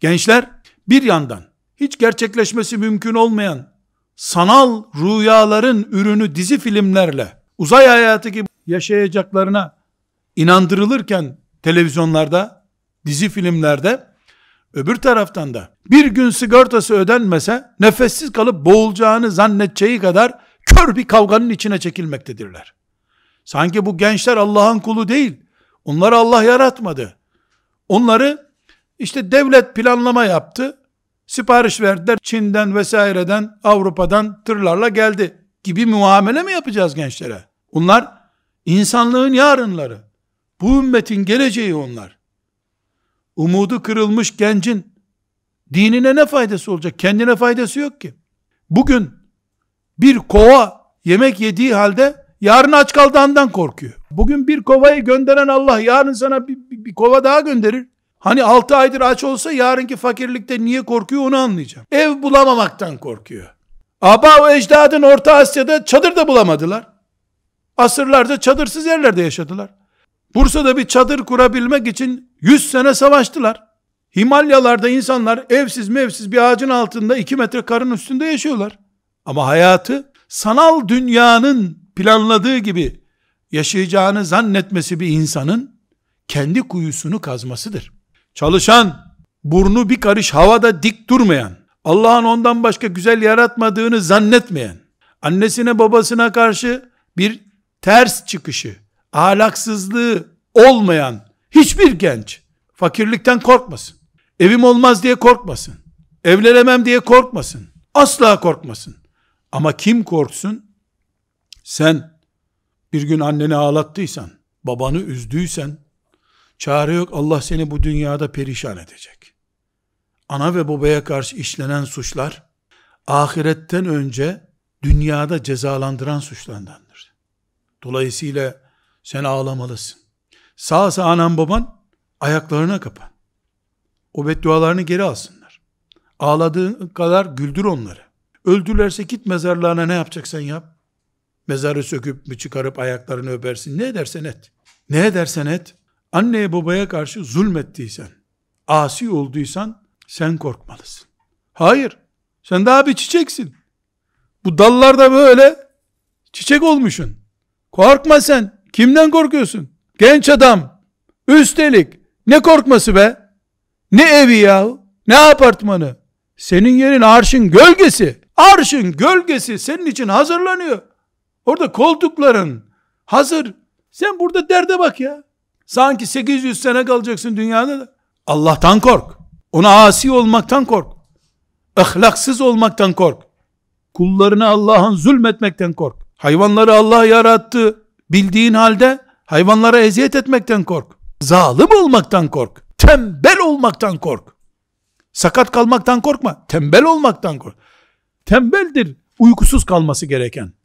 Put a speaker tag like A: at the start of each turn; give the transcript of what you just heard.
A: Gençler bir yandan hiç gerçekleşmesi mümkün olmayan sanal rüyaların ürünü dizi filmlerle uzay hayatı gibi yaşayacaklarına inandırılırken televizyonlarda, dizi filmlerde öbür taraftan da bir gün sigortası ödenmese nefessiz kalıp boğulacağını zannedeceği kadar kör bir kavganın içine çekilmektedirler. Sanki bu gençler Allah'ın kulu değil. Onları Allah yaratmadı. Onları işte devlet planlama yaptı. Sipariş verdiler Çin'den vesaireden Avrupa'dan tırlarla geldi gibi muamele mi yapacağız gençlere? Bunlar insanlığın yarınları. Bu ümmetin geleceği onlar. Umudu kırılmış gencin dinine ne faydası olacak? Kendine faydası yok ki. Bugün bir kova yemek yediği halde yarın aç kaldığından korkuyor. Bugün bir kovayı gönderen Allah yarın sana bir, bir, bir kova daha gönderir. Hani 6 aydır aç olsa yarınki fakirlikte niye korkuyor onu anlayacağım. Ev bulamamaktan korkuyor. Aba o ecdadın Orta Asya'da çadır da bulamadılar. Asırlarda çadırsız yerlerde yaşadılar. Bursa'da bir çadır kurabilmek için 100 sene savaştılar. Himalyalarda insanlar evsiz mevsiz bir ağacın altında 2 metre karın üstünde yaşıyorlar. Ama hayatı sanal dünyanın planladığı gibi yaşayacağını zannetmesi bir insanın kendi kuyusunu kazmasıdır çalışan, burnu bir karış havada dik durmayan, Allah'ın ondan başka güzel yaratmadığını zannetmeyen, annesine babasına karşı bir ters çıkışı, ahlaksızlığı olmayan hiçbir genç fakirlikten korkmasın. Evim olmaz diye korkmasın. Evlenemem diye korkmasın. Asla korkmasın. Ama kim korksun? Sen bir gün anneni ağlattıysan, babanı üzdüysen, Çare yok Allah seni bu dünyada perişan edecek. Ana ve babaya karşı işlenen suçlar ahiretten önce dünyada cezalandıran suçlardandır. Dolayısıyla sen ağlamalısın. Sağsa anan baban ayaklarına kapa. O beddualarını geri alsınlar. Ağladığın kadar güldür onları. Öldürlerse git mezarlarına ne yapacaksan yap. Mezarı söküp mü çıkarıp ayaklarını öpersin. Ne edersen et. Ne edersen et anneye babaya karşı zulmettiysen, asi olduysan sen korkmalısın. Hayır, sen daha bir çiçeksin. Bu dallarda böyle çiçek olmuşsun. Korkma sen. Kimden korkuyorsun? Genç adam. Üstelik ne korkması be? Ne evi yahu? Ne apartmanı? Senin yerin arşın gölgesi. Arşın gölgesi senin için hazırlanıyor. Orada koltukların hazır. Sen burada derde bak ya. Sanki 800 sene kalacaksın dünyada da. Allah'tan kork. Ona asi olmaktan kork. Ahlaksız olmaktan kork. Kullarına Allah'ın zulmetmekten kork. Hayvanları Allah yarattı bildiğin halde hayvanlara eziyet etmekten kork. Zalim olmaktan kork. Tembel olmaktan kork. Sakat kalmaktan korkma. Tembel olmaktan kork. Tembeldir uykusuz kalması gereken.